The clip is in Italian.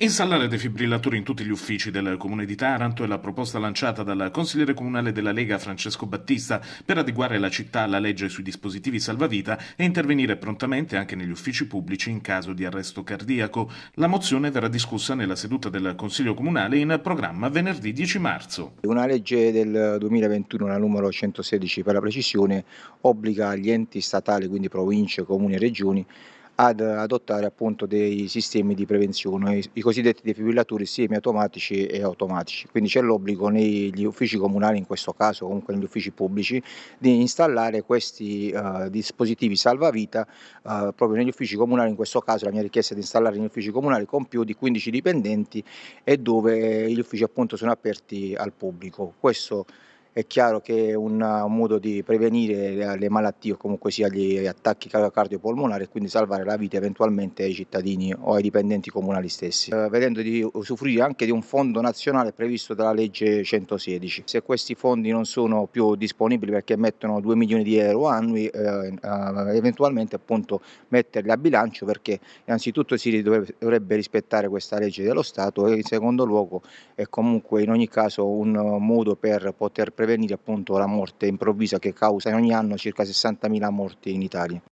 Installare defibrillatori in tutti gli uffici del Comune di Taranto è la proposta lanciata dal consigliere comunale della Lega Francesco Battista per adeguare la città alla legge sui dispositivi salvavita e intervenire prontamente anche negli uffici pubblici in caso di arresto cardiaco. La mozione verrà discussa nella seduta del Consiglio Comunale in programma venerdì 10 marzo. Una legge del 2021, la numero 116 per la precisione, obbliga gli enti statali, quindi province, comuni e regioni, ad adottare appunto dei sistemi di prevenzione, i, cosiddetti defibrillatori semiautomatici e automatici. Quindi c'è l'obbligo negli uffici comunali in questo caso, comunque negli uffici pubblici, di installare questi uh, dispositivi salvavita uh, proprio negli uffici comunali, in questo caso la mia richiesta è di installare negli uffici comunali con più di 15 dipendenti e dove gli uffici appunto sono aperti al pubblico. Questo è chiaro che è un, modo di prevenire le, malattie o comunque sia gli attacchi cardiopolmonari e quindi salvare la vita eventualmente ai cittadini o ai dipendenti comunali stessi, eh, vedendo di usufruire anche di un fondo nazionale previsto dalla legge 116. Se questi fondi non sono più disponibili perché mettono 2 milioni di euro annui, eh, eh, eventualmente appunto metterli a bilancio perché innanzitutto si dovrebbe rispettare questa legge dello Stato e in secondo luogo è comunque in ogni caso un modo per poter prevenire prevenire appunto la morte improvvisa che causa ogni anno circa 60.000 morti in Italia.